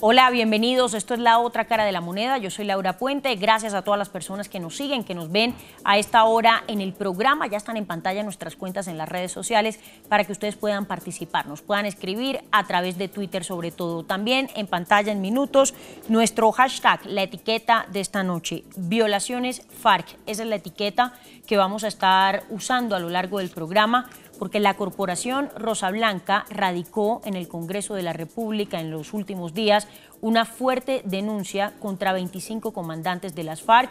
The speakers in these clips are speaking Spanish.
Hola, bienvenidos. Esto es La Otra Cara de la Moneda. Yo soy Laura Puente. Gracias a todas las personas que nos siguen, que nos ven a esta hora en el programa. Ya están en pantalla nuestras cuentas en las redes sociales para que ustedes puedan participar. Nos puedan escribir a través de Twitter sobre todo. También en pantalla en minutos nuestro hashtag, la etiqueta de esta noche. Violaciones FARC. Esa es la etiqueta que vamos a estar usando a lo largo del programa porque la Corporación Rosa Blanca radicó en el Congreso de la República en los últimos días una fuerte denuncia contra 25 comandantes de las FARC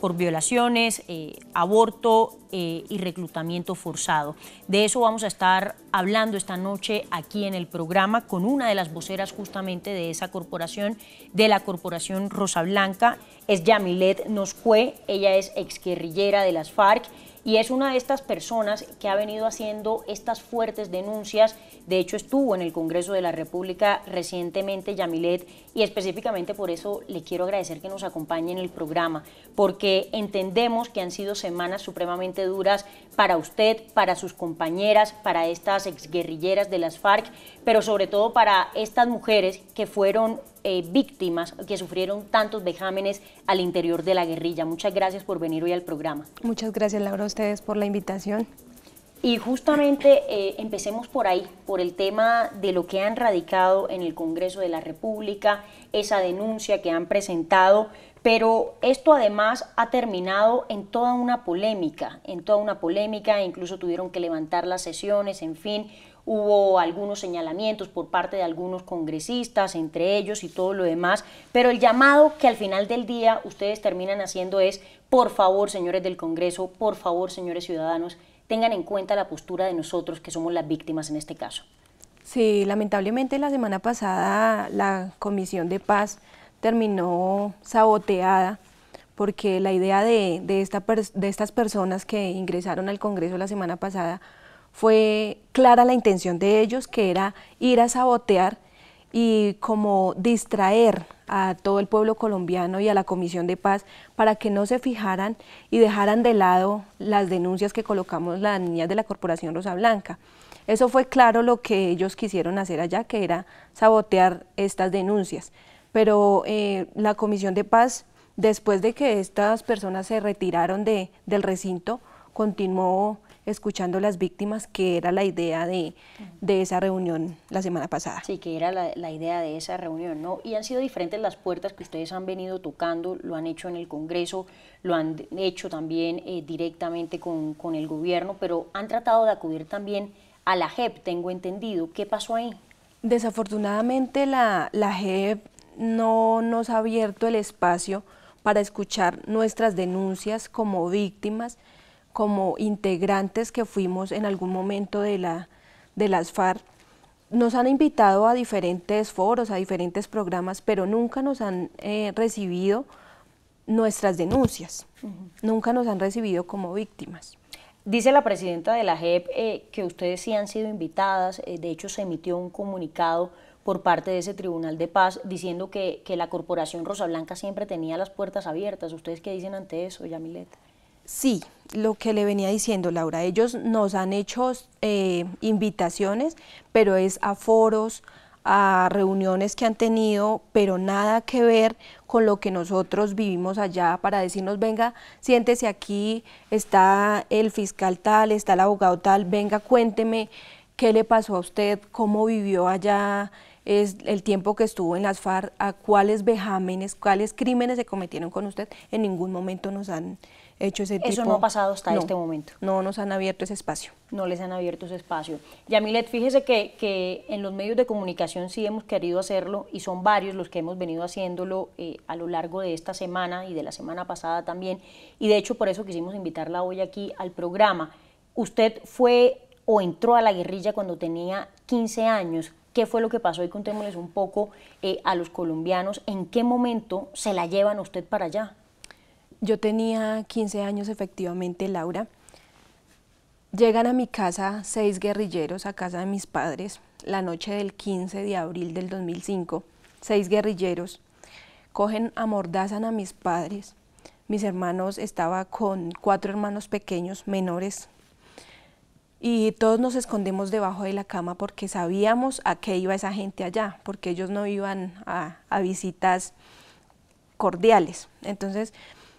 por violaciones, eh, aborto eh, y reclutamiento forzado. De eso vamos a estar hablando esta noche aquí en el programa con una de las voceras justamente de esa corporación, de la Corporación Rosa Blanca, es Yamilet Noscue, ella es exguerrillera de las FARC y es una de estas personas que ha venido haciendo estas fuertes denuncias. De hecho, estuvo en el Congreso de la República recientemente, Yamilet, y específicamente por eso le quiero agradecer que nos acompañe en el programa, porque entendemos que han sido semanas supremamente duras para usted, para sus compañeras, para estas exguerrilleras de las FARC, pero sobre todo para estas mujeres que fueron eh, víctimas que sufrieron tantos vejámenes al interior de la guerrilla. Muchas gracias por venir hoy al programa. Muchas gracias, Laura, a ustedes por la invitación. Y justamente eh, empecemos por ahí, por el tema de lo que han radicado en el Congreso de la República, esa denuncia que han presentado, pero esto además ha terminado en toda una polémica, en toda una polémica, incluso tuvieron que levantar las sesiones, en fin, hubo algunos señalamientos por parte de algunos congresistas, entre ellos y todo lo demás, pero el llamado que al final del día ustedes terminan haciendo es, por favor, señores del Congreso, por favor, señores ciudadanos, tengan en cuenta la postura de nosotros que somos las víctimas en este caso. Sí, lamentablemente la semana pasada la Comisión de Paz terminó saboteada porque la idea de, de, esta, de estas personas que ingresaron al Congreso la semana pasada fue clara la intención de ellos, que era ir a sabotear y como distraer a todo el pueblo colombiano y a la Comisión de Paz para que no se fijaran y dejaran de lado las denuncias que colocamos las niñas de la Corporación Rosa Blanca. Eso fue claro lo que ellos quisieron hacer allá, que era sabotear estas denuncias. Pero eh, la Comisión de Paz, después de que estas personas se retiraron de, del recinto, continuó escuchando las víctimas, que era la idea de, esa reunión la semana pasada. Sí, que era la, idea de esa reunión, ¿no? Y han sido diferentes las puertas que ustedes han venido tocando, lo han hecho en el Congreso, lo han hecho también eh, directamente con, el gobierno, pero han tratado de acudir también a la JEP, tengo entendido. ¿Qué pasó ahí? Desafortunadamente la, la JEP no nos ha abierto el espacio para escuchar nuestras denuncias como víctimas, como integrantes que fuimos en algún momento de, la, de las FARC, nos han invitado a diferentes foros, a diferentes programas, pero nunca nos han eh, recibido nuestras denuncias, nunca nos han recibido como víctimas. Dice la presidenta de la JEP eh, que ustedes sí han sido invitadas, eh, de hecho se emitió un comunicado por parte de ese Tribunal de Paz diciendo que, que la Corporación Rosa Blanca siempre tenía las puertas abiertas. ¿Ustedes qué dicen ante eso, Yamilet? Sí, lo que le venía diciendo Laura, ellos nos han hecho eh, invitaciones, pero es a foros, a reuniones que han tenido, pero nada que ver con lo que nosotros vivimos allá para decirnos, venga, siéntese aquí, está el fiscal tal, está el abogado tal, venga, cuénteme qué le pasó a usted, cómo vivió allá, es el tiempo que estuvo en las FARC, a cuáles vejámenes, cuáles crímenes se cometieron con usted, en ningún momento nos han eso no ha pasado hasta este momento. No nos han abierto ese espacio. No les han abierto ese espacio. Yamilet, fíjese que, que en los medios de comunicación sí hemos querido hacerlo y son varios los que hemos venido haciéndolo eh, a lo largo de esta semana y de la semana pasada también. Y de hecho por eso quisimos invitarla hoy aquí al programa. Usted fue o entró a la guerrilla cuando tenía 15 años. ¿Qué fue lo que pasó? Y contémosles un poco eh, a los colombianos en qué momento se la llevan a usted para allá. Yo tenía 15 años efectivamente, Laura. Llegan a mi casa seis guerrilleros, a casa de mis padres, la noche del 15 de abril del 2005. Seis guerrilleros. Cogen, amordazan a mis padres. Mis hermanos, estaba con cuatro hermanos pequeños, menores. Y todos nos escondemos debajo de la cama porque sabíamos a qué iba esa gente allá, porque ellos no iban a, a visitas cordiales. Entonces,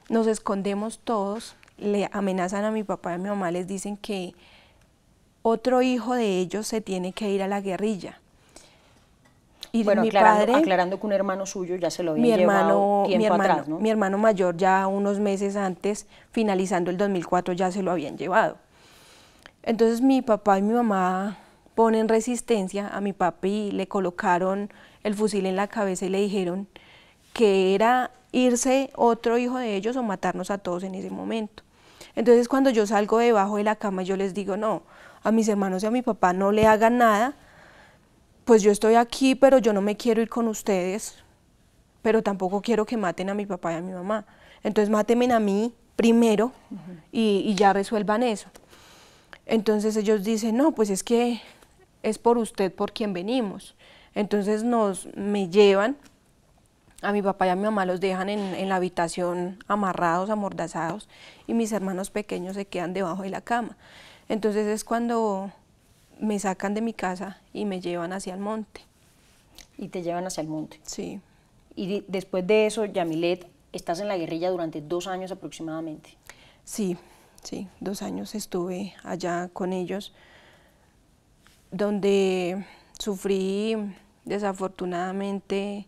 nos escondemos todos, le amenazan a mi papá y a mi mamá, les dicen que otro hijo de ellos se tiene que ir a la guerrilla. Y bueno, mi aclarando, padre, que un hermano suyo ya se lo había hermano, llevado mi hermano, Mi hermano mayor ya unos meses antes, finalizando el 2004, ya se lo habían llevado. Entonces mi papá y mi mamá ponen resistencia a mi papi, le colocaron el fusil en la cabeza y le dijeron que era irse otro hijo de ellos o matarnos a todos en ese momento. Entonces cuando yo salgo debajo de la cama yo les digo, no, a mis hermanos y a mi papá no le hagan nada, pues yo estoy aquí, pero yo no me quiero ir con ustedes, pero tampoco quiero que maten a mi papá y a mi mamá. Entonces mátenme a mí primero y, ya resuelvan eso. Entonces ellos dicen, no, pues es que es por usted por quien venimos. Entonces nos, me llevan a mi papá y a mi mamá los dejan en, en la habitación amarrados, amordazados, y mis hermanos pequeños se quedan debajo de la cama. Entonces es cuando me sacan de mi casa y me llevan hacia el monte. Y te llevan hacia el monte. Sí. Y después de eso, Yamilet, estás en la guerrilla durante dos años aproximadamente. Sí, sí, dos años estuve allá con ellos, donde sufrí desafortunadamente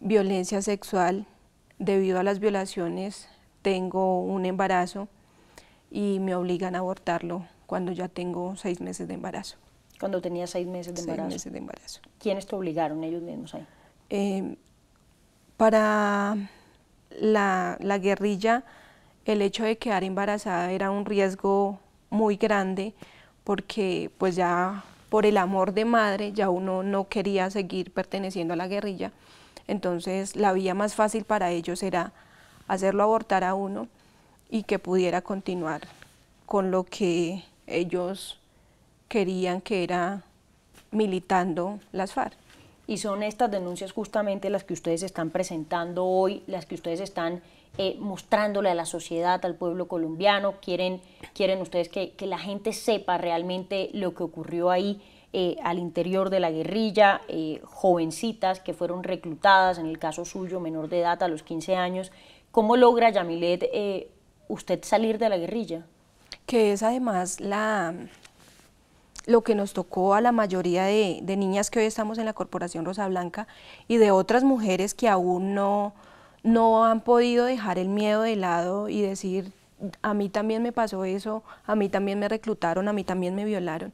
violencia sexual, debido a las violaciones tengo un embarazo y me obligan a abortarlo cuando ya tengo seis meses de embarazo. Cuando tenía seis meses de embarazo. meses de embarazo. ¿Quiénes te obligaron ellos mismos ahí? Eh, para la, la, guerrilla, el hecho de quedar embarazada era un riesgo muy grande porque pues ya por el amor de madre ya uno no quería seguir perteneciendo a la guerrilla entonces la vía más fácil para ellos era hacerlo abortar a uno y que pudiera continuar con lo que ellos querían que era militando las FARC. Y son estas denuncias justamente las que ustedes están presentando hoy, las que ustedes están eh, mostrándole a la sociedad, al pueblo colombiano, quieren, quieren ustedes que la gente sepa realmente lo que ocurrió ahí eh, al interior de la guerrilla, eh, jovencitas que fueron reclutadas, en el caso suyo, menor de edad, a los 15 años. ¿Cómo logra, Yamilet, eh, usted salir de la guerrilla? Que es además la, lo que nos tocó a la mayoría de, niñas que hoy estamos en la Corporación Rosa Blanca y de otras mujeres que aún no, no han podido dejar el miedo de lado y decir, a mí también me pasó eso, a mí también me reclutaron, a mí también me violaron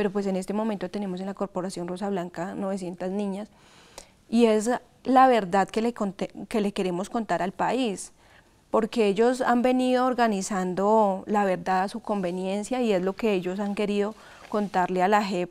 pero pues en este momento tenemos en la Corporación Rosa Blanca 900 niñas y es la verdad que le, que le queremos contar al país porque ellos han venido organizando la verdad a su conveniencia y es lo que ellos han querido contarle a la JEP,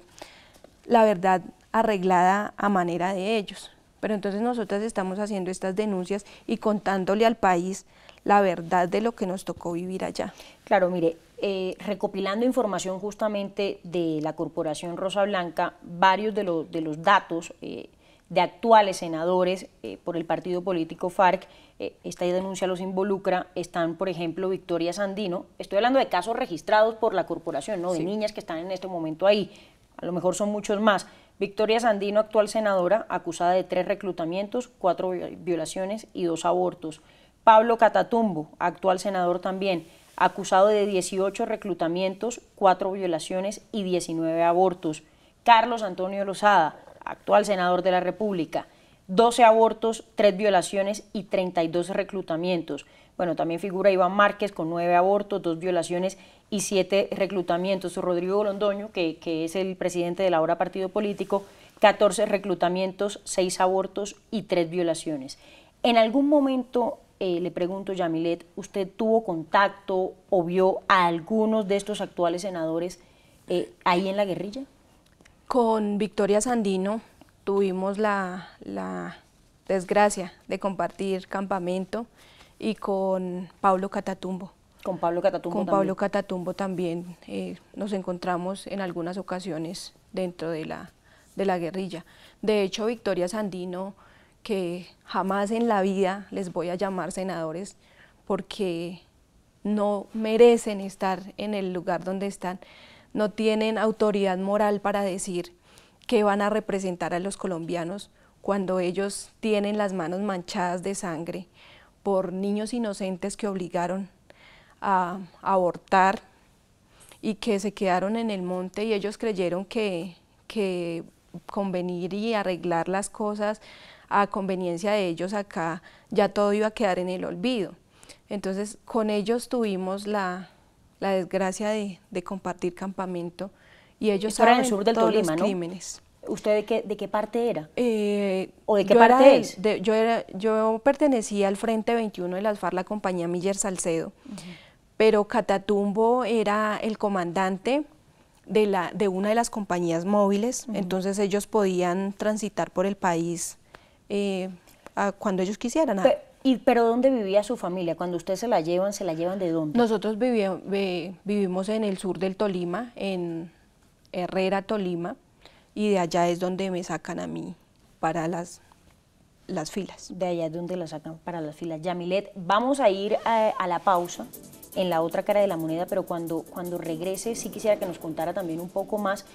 la verdad arreglada a manera de ellos. Pero entonces nosotras estamos haciendo estas denuncias y contándole al país la verdad de lo que nos tocó vivir allá. Claro, mire, eh, recopilando información justamente de la Corporación Rosa Blanca, varios de, los datos eh, de actuales senadores eh, por el partido político FARC, esta denuncia los involucra, están por ejemplo Victoria Sandino, estoy hablando de casos registrados por la corporación, no de niñas que están en este momento ahí, a lo mejor son muchos más. Victoria Sandino, actual senadora, acusada de tres reclutamientos, cuatro violaciones y dos abortos. Pablo Catatumbo, actual senador también, acusado de 18 reclutamientos, 4 violaciones y 19 abortos. Carlos Antonio Lozada, actual senador de la República, 12 abortos, 3 violaciones y 32 reclutamientos. Bueno, también figura Iván Márquez con 9 abortos, 2 violaciones y 7 reclutamientos. Rodrigo Londoño, que, que es el presidente de la ahora partido político, 14 reclutamientos, 6 abortos y 3 violaciones. En algún momento eh, le pregunto, Yamilet, ¿usted tuvo contacto o vio a algunos de estos actuales senadores eh, ahí en la guerrilla? Con Victoria Sandino tuvimos la, desgracia de compartir campamento y con Pablo Catatumbo. Con Pablo Catatumbo también. Pablo Catatumbo también eh, nos encontramos en algunas ocasiones dentro de la, de la guerrilla. De hecho, Victoria Sandino que jamás en la vida les voy a llamar senadores porque no merecen estar en el lugar donde están, no tienen autoridad moral para decir que van a representar a los colombianos cuando ellos tienen las manos manchadas de sangre por niños inocentes que obligaron a abortar y que se quedaron en el monte y ellos creyeron que, que convenir y arreglar las cosas a conveniencia de ellos acá ya todo iba a quedar en el olvido. Entonces con ellos tuvimos la, desgracia de, compartir campamento y ellos estaban sur del todos los crímenes. ¿Usted de qué, de qué parte era? Eh, ¿O de qué parte es? yo, pertenecía al Frente 21 de las FARC, la compañía Miller Salcedo, pero Catatumbo era el comandante de, la, de una de las compañías móviles, entonces ellos podían transitar por el país eh, cuando ellos quisieran. Pero, y, ¿Pero dónde vivía su familia? Cuando ustedes se la llevan, ¿se la llevan de dónde? Nosotros vivimos en el sur del Tolima, en Herrera, Tolima, y de allá es donde me sacan a mí para las las filas. De allá es donde la sacan para las filas. Yamilet, vamos a ir a, a, la pausa en la otra cara de la moneda, pero cuando, cuando regrese sí quisiera que nos contara también un poco más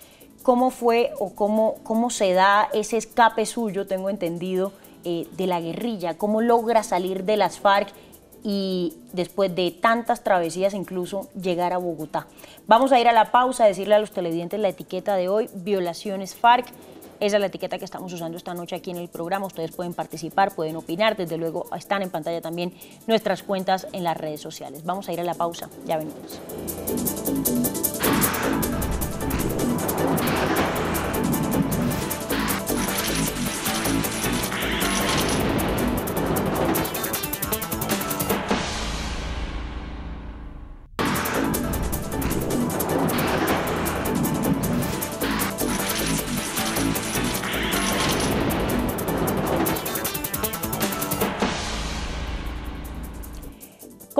cómo fue o cómo, cómo se da ese escape suyo, tengo entendido, eh, de la guerrilla, cómo logra salir de las FARC y después de tantas travesías incluso llegar a Bogotá. Vamos a ir a la pausa, a decirle a los televidentes la etiqueta de hoy, violaciones FARC. Esa es la etiqueta que estamos usando esta noche aquí en el programa. Ustedes pueden participar, pueden opinar. Desde luego están en pantalla también nuestras cuentas en las redes sociales. Vamos a ir a la pausa. Ya venimos.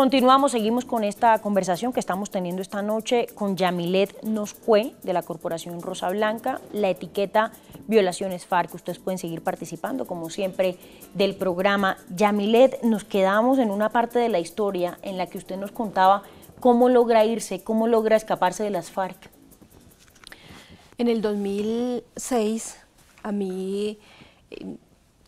Continuamos, seguimos con esta conversación que estamos teniendo esta noche con Yamilet Noscue de la Corporación Rosa Blanca, la etiqueta Violaciones FARC. Ustedes pueden seguir participando, como siempre, del programa. Yamilet, nos quedamos en una parte de la historia en la que usted nos contaba cómo logra irse, cómo logra escaparse de las FARC. En el 2006, a mí eh,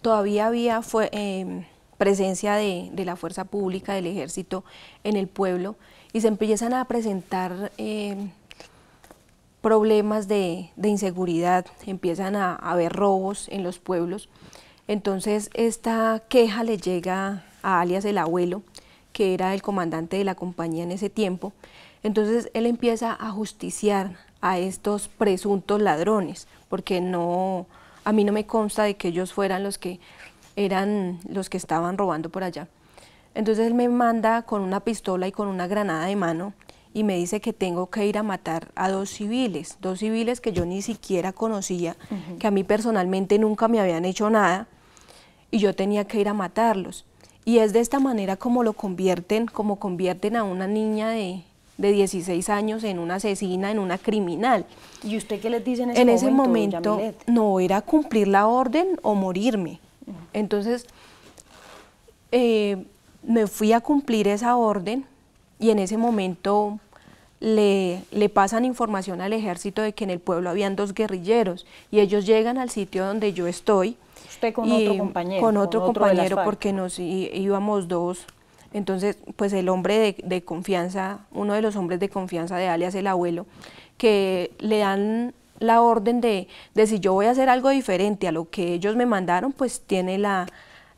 todavía había... Fue, em, presencia de, la fuerza pública, del ejército en el pueblo, y se empiezan a presentar eh, problemas de, inseguridad, empiezan a, haber robos en los pueblos. Entonces esta queja le llega a alias el abuelo, que era el comandante de la compañía en ese tiempo. Entonces él empieza a justiciar a estos presuntos ladrones, porque no, a mí no me consta de que ellos fueran los que eran los que estaban robando por allá. Entonces él me manda con una pistola y con una granada de mano y me dice que tengo que ir a matar a dos civiles, dos civiles que yo ni siquiera conocía, que a mí personalmente nunca me habían hecho nada y yo tenía que ir a matarlos. Y es de esta manera como lo convierten, como convierten a una niña de, de 16 años en una asesina, en una criminal. ¿Y usted qué les dice en ese momento? En ese momento, no, era cumplir la orden o morirme. Entonces, eh, me fui a cumplir esa orden y en ese momento le, pasan información al ejército de que en el pueblo habían dos guerrilleros y ellos llegan al sitio donde yo estoy. Usted con otro compañero. Con otro, compañero porque nos íbamos dos. Entonces, pues el hombre de, de, confianza, uno de los hombres de confianza de alias el abuelo, que le dan la orden de, de, si yo voy a hacer algo diferente a lo que ellos me mandaron, pues tiene la,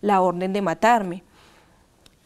la orden de matarme.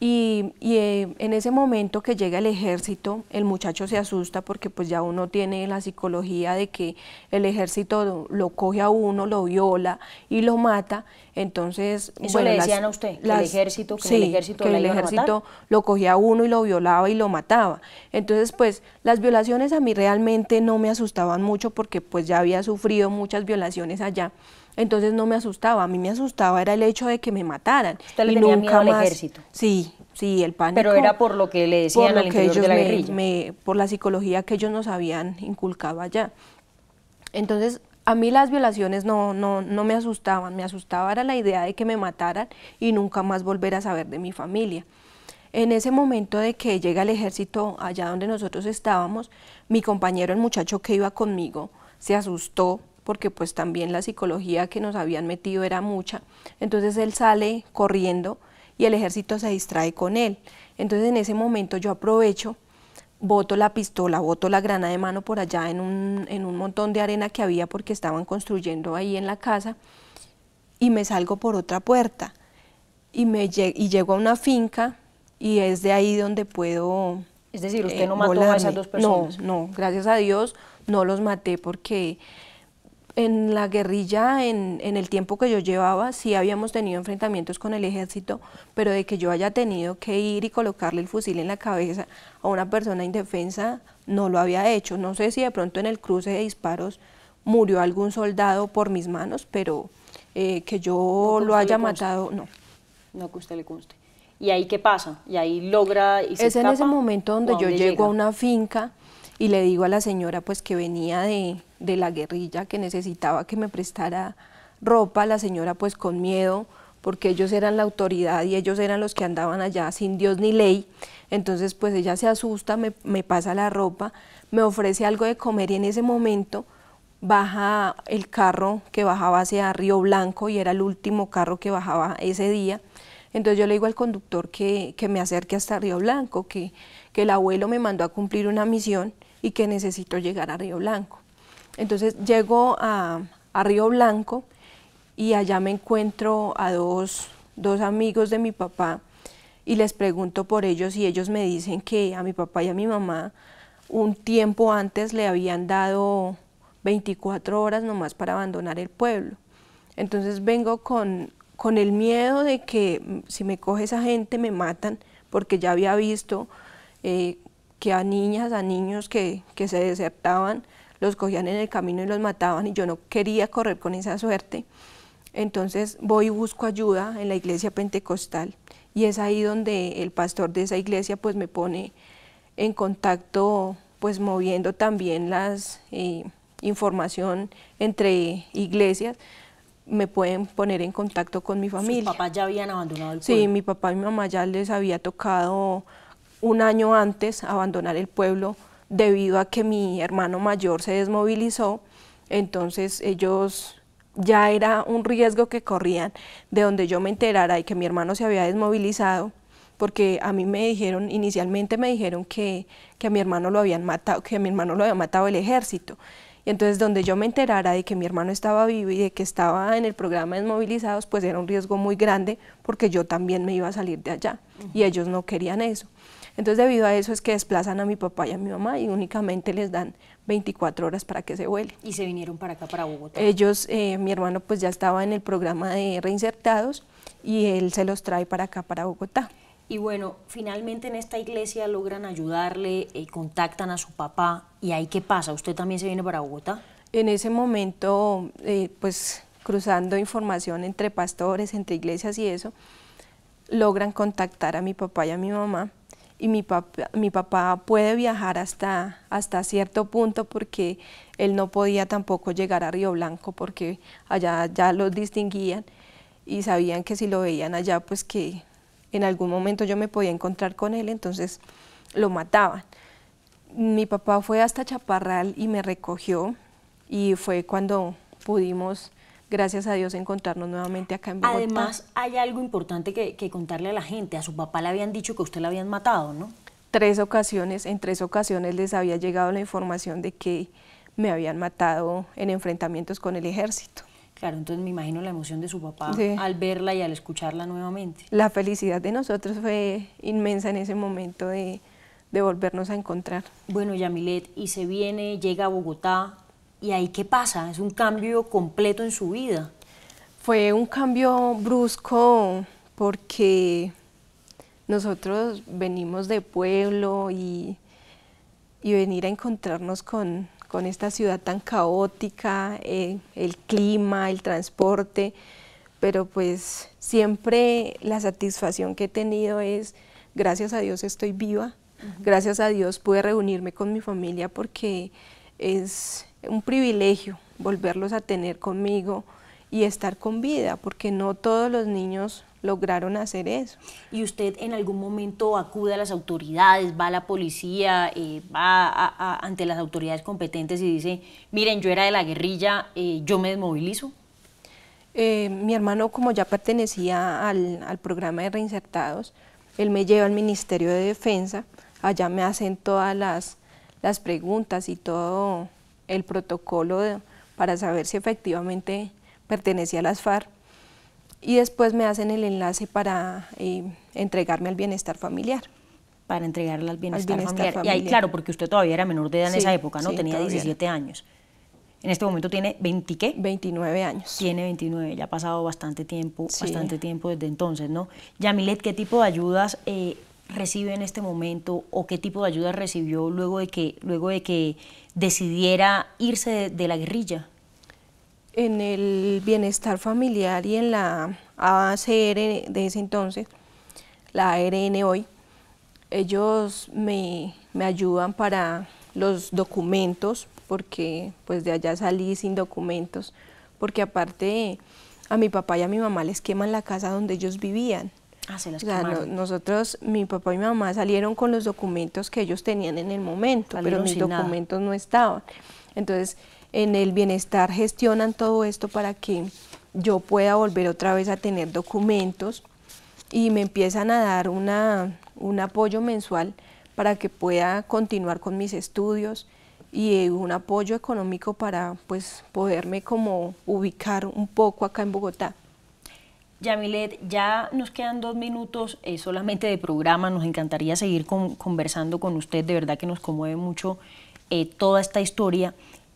Y, eh, en ese momento que llega el ejército, el muchacho se asusta porque pues ya uno tiene la psicología de que el ejército lo, coge a uno, lo viola y lo mata. Entonces, eso le decían a usted, el ejército, que el ejército, lo cogía a uno y lo violaba y lo mataba. Entonces, pues las violaciones a mí realmente no me asustaban mucho porque pues ya había sufrido muchas violaciones allá. Entonces no me asustaba, a mí me asustaba era el hecho de que me mataran. Usted nunca ejército. Sí, sí, el pánico. Pero era por lo que le decían al interior de la por la psicología que ellos nos habían inculcado allá. Entonces, a mí las violaciones no, no, no me asustaban, me asustaba era la idea de que me mataran y nunca más volver a saber de mi familia. En ese momento de que llega el ejército allá donde nosotros estábamos, mi compañero, el muchacho que iba conmigo, se asustó porque pues también la psicología que nos habían metido era mucha. Entonces él sale corriendo y el ejército se distrae con él. Entonces en ese momento yo aprovecho, boto la pistola, boto la grana de mano por allá en un, montón de arena que había porque estaban construyendo ahí en la casa y me salgo por otra puerta y, me llego a una finca y es de ahí donde puedo... Es decir, usted eh, no mató a esas dos personas. no, gracias a Dios no los maté porque en la guerrilla, en, el tiempo que yo llevaba, sí habíamos tenido enfrentamientos con el ejército, pero de que yo haya tenido que ir y colocarle el fusil en la cabeza a una persona indefensa, no lo había hecho. No sé si de pronto en el cruce de disparos murió algún soldado por mis manos, pero eh, que yo lo haya matado, no. No que usted le conste. ¿Y ahí qué pasa? ¿Y ahí logra y se Es en ese momento donde yo llego a una finca y le digo a la señora pues que venía de, la guerrilla, que necesitaba que me prestara ropa, la señora pues con miedo, porque ellos eran la autoridad y ellos eran los que andaban allá sin Dios ni ley. Entonces pues ella se asusta, me, pasa la ropa, me ofrece algo de comer y en ese momento baja el carro que bajaba hacia Río Blanco y era el último carro que bajaba ese día. Entonces yo le digo al conductor que, que me acerque hasta Río Blanco, que que el abuelo me mandó a cumplir una misión y que necesito llegar a Río Blanco. Entonces llego a, a Río Blanco y allá me encuentro a dos, amigos de mi papá y les pregunto por ellos y ellos me dicen que a mi papá y a mi mamá un tiempo antes le habían dado 24 horas nomás para abandonar el pueblo. Entonces vengo con, con el miedo de que si me coge esa gente me matan porque ya había visto eh, que a niñas, a niños que, se desertaban, los cogían en el camino y los mataban y yo no quería correr con esa suerte. Entonces voy y busco ayuda en la iglesia pentecostal y es ahí donde el pastor de esa iglesia pues me pone en contacto pues moviendo también las eh, información entre iglesias me pueden poner en contacto con mi familia. ¿Sus papás ya habían abandonado el pueblo? Sí, mi papá y mi mamá ya les había tocado un año antes abandonar el pueblo debido a que mi hermano mayor se desmovilizó, entonces ellos ya era un riesgo que corrían de donde yo me enterara de que mi hermano se había desmovilizado, porque a mí me dijeron, inicialmente me dijeron que, que a mi hermano lo habían matado, que a mi hermano lo había matado el ejército. Y entonces donde yo me enterara de que mi hermano estaba vivo y de que estaba en el programa Desmovilizados, pues era un riesgo muy grande porque yo también me iba a salir de allá y ellos no querían eso. Entonces debido a eso es que desplazan a mi papá y a mi mamá y únicamente les dan 24 horas para que se vuelen. ¿Y se vinieron para acá, para Bogotá? Ellos, eh, mi hermano pues ya estaba en el programa de reinsertados y él se los trae para acá, para Bogotá. Y bueno, finalmente en esta iglesia logran ayudarle, eh, contactan a su papá y ahí qué pasa, ¿usted también se viene para Bogotá? En ese momento, eh, pues cruzando información entre pastores, entre iglesias y eso, logran contactar a mi papá y a mi mamá y mi papá, mi papá puede viajar hasta, hasta cierto punto porque él no podía tampoco llegar a Río Blanco porque allá ya los distinguían y sabían que si lo veían allá pues que en algún momento yo me podía encontrar con él, entonces lo mataban. Mi papá fue hasta Chaparral y me recogió y fue cuando pudimos gracias a Dios, encontrarnos nuevamente acá en Bogotá. Además, hay algo importante que, contarle a la gente. A su papá le habían dicho que usted la habían matado, ¿no? Tres ocasiones, en tres ocasiones les había llegado la información de que me habían matado en enfrentamientos con el ejército. Claro, entonces me imagino la emoción de su papá al verla y al escucharla nuevamente. La felicidad de nosotros fue inmensa en ese momento de, de volvernos a encontrar. Bueno, Yamilet, y se viene, llega a Bogotá, ¿Y ahí qué pasa? Es un cambio completo en su vida. Fue un cambio brusco porque nosotros venimos de pueblo y, y venir a encontrarnos con, esta ciudad tan caótica, eh, el clima, el transporte, pero pues siempre la satisfacción que he tenido es, gracias a Dios estoy viva, gracias a Dios pude reunirme con mi familia porque es un privilegio volverlos a tener conmigo y estar con vida, porque no todos los niños lograron hacer eso. ¿Y usted en algún momento acude a las autoridades, va a la policía, eh, va ante las autoridades competentes y dice, miren, yo era de la guerrilla, eh, yo me desmovilizo? Eh, mi hermano, como ya pertenecía al, programa de reinsertados, él me lleva al Ministerio de Defensa, allá me hacen todas las preguntas y todo el protocolo para saber si efectivamente pertenecía a las FARC y después me hacen el enlace para eh, entregarme al bienestar familiar. Para entregarle al bienestar, familiar. Y ahí, claro, porque usted todavía era menor de edad en esa época, ¿no? Tenía 17 años. En este momento tiene 20 qué? 29 años. Tiene 29, ya ha pasado bastante tiempo, bastante tiempo desde entonces, ¿no? Yamilet, ¿qué tipo de ayudas eh, recibe en este momento o qué tipo de ayuda recibió luego de que, luego de que decidiera irse de, la guerrilla? En el bienestar familiar y en la ACR de ese entonces, la ARN hoy, ellos me, me ayudan para los documentos, porque pues de allá salí sin documentos, porque aparte a mi papá y a mi mamá les queman la casa donde ellos vivían. Ah, nosotros, mi papá y mi mamá salieron con los documentos que ellos tenían en el momento, pero mis documentos no estaban. Entonces, en el bienestar gestionan todo esto para que yo pueda volver otra vez a tener documentos y me empiezan a dar una, un apoyo mensual para que pueda continuar con mis estudios y eh, un apoyo económico para pues poderme como ubicar un poco acá en Bogotá. Yamilet, ya nos quedan dos minutos eh, solamente de programa, nos encantaría seguir conversando con usted, de verdad que nos conmueve mucho eh, toda esta historia,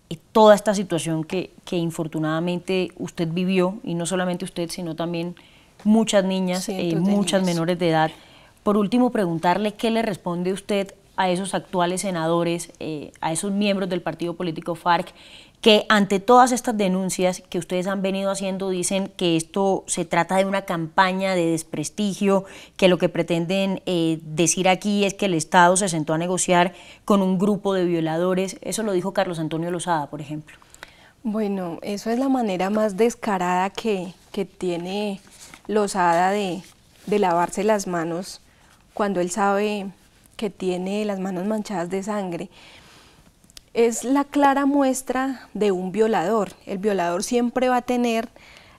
eh, toda esta situación que, infortunadamente usted vivió, y no solamente usted, sino también muchas niñas, muchas menores de edad. Por último, preguntarle qué le responde usted a esos actuales senadores, a esos miembros del partido político FARC que ante todas estas denuncias que ustedes han venido haciendo dicen que esto se trata de una campaña de desprestigio, que lo que pretenden eh, decir aquí es que el Estado se sentó a negociar con un grupo de violadores. Eso lo dijo Carlos Antonio Lozada, por ejemplo. Bueno, eso es la manera más descarada que, tiene Lozada de lavarse las manos cuando él sabe que tiene las manos manchadas de sangre es la clara muestra de un violador. El violador siempre va a tener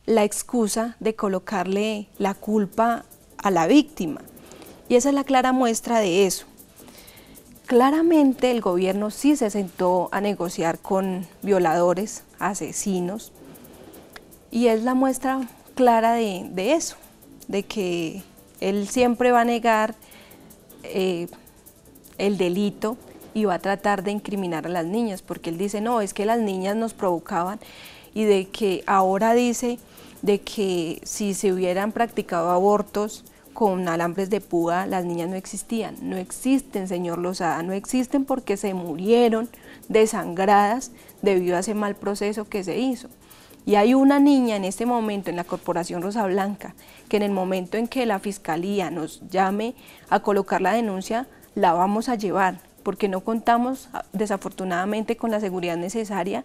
la excusa de colocarle la culpa a la víctima. Y esa es la clara muestra de eso. Claramente el gobierno sí se sentó a negociar con violadores, asesinos, y es la muestra clara de, eso, de que él siempre va a negar eh, el delito y va a tratar de incriminar a las niñas, porque él dice, no, es que las niñas nos provocaban y de que ahora dice de que si se hubieran practicado abortos con alambres de púa, las niñas no existían. No existen, señor Lozada, no existen porque se murieron desangradas debido a ese mal proceso que se hizo. Y hay una niña en este momento en la Corporación Rosa Blanca que en el momento en que la Fiscalía nos llame a colocar la denuncia, la vamos a llevar porque no contamos ah, desafortunadamente con la seguridad necesaria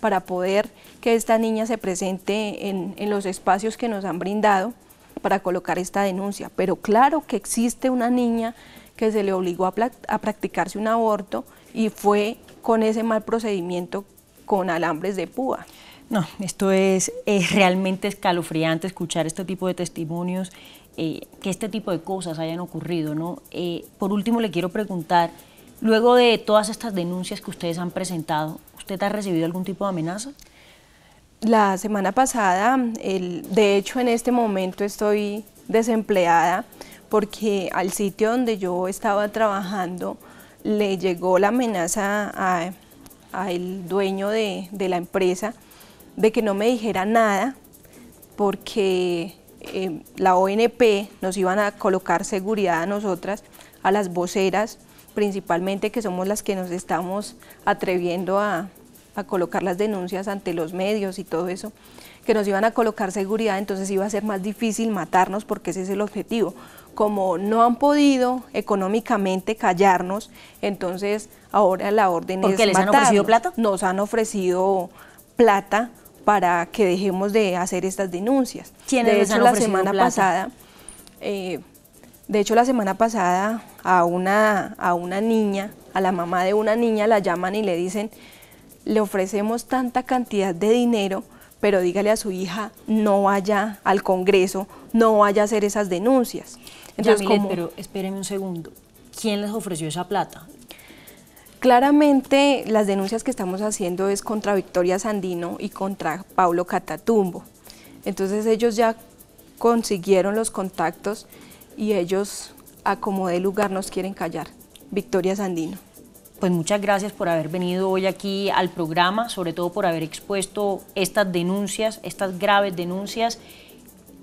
para poder que esta niña se presente en, los espacios que nos han brindado para colocar esta denuncia. Pero claro que existe una niña que se le obligó a, practicarse un aborto y fue con ese mal procedimiento con alambres de púa. No, esto es, realmente escalofriante escuchar este tipo de testimonios, eh, que este tipo de cosas hayan ocurrido. ¿no? Eh, por último, le quiero preguntar, Luego de todas estas denuncias que ustedes han presentado, ¿usted ha recibido algún tipo de amenaza? La semana pasada, de hecho en este momento estoy desempleada porque al sitio donde yo estaba trabajando le llegó la amenaza al dueño de, la empresa de que no me dijera nada porque eh, la ONP nos iban a colocar seguridad a nosotras, a las voceras, principalmente que somos las que nos estamos atreviendo a, colocar las denuncias ante los medios y todo eso, que nos iban a colocar seguridad, entonces iba a ser más difícil matarnos porque ese es el objetivo. Como no han podido económicamente callarnos, entonces ahora la orden es ¿Porque les han ofrecido plata? Nos han ofrecido plata para que dejemos de hacer estas denuncias. Eh, de hecho, la semana pasada, de hecho la semana pasada a una, a una niña, a la mamá de una niña, la llaman y le dicen, le ofrecemos tanta cantidad de dinero, pero dígale a su hija, no vaya al Congreso, no vaya a hacer esas denuncias. Entonces, pero espérenme un segundo, ¿quién les ofreció esa plata? Claramente las denuncias que estamos haciendo es contra Victoria Sandino y contra Pablo Catatumbo. Entonces ellos ya consiguieron los contactos y ellos a como de lugar nos quieren callar. Victoria Sandino. Pues muchas gracias por haber venido hoy aquí al programa, sobre todo por haber expuesto estas denuncias, estas graves denuncias.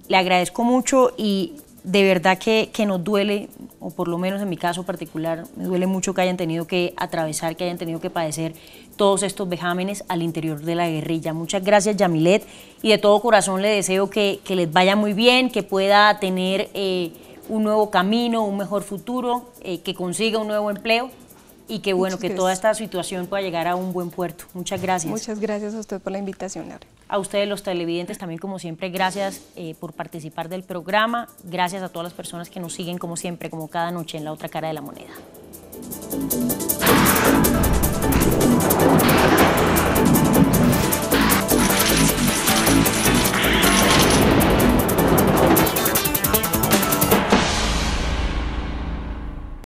Le agradezco mucho y de verdad que, que, nos duele, o por lo menos en mi caso particular, me duele mucho que hayan tenido que atravesar, que hayan tenido que padecer todos estos vejámenes al interior de la guerrilla. Muchas gracias, Yamilet, y de todo corazón le deseo que, que les vaya muy bien, que pueda tener... Eh, un nuevo camino, un mejor futuro, eh, que consiga un nuevo empleo y que bueno, que toda esta situación pueda llegar a un buen puerto. Muchas gracias. Muchas gracias a usted por la invitación, A ustedes los televidentes también, como siempre, gracias eh, por participar del programa. Gracias a todas las personas que nos siguen, como siempre, como cada noche en La Otra Cara de la Moneda.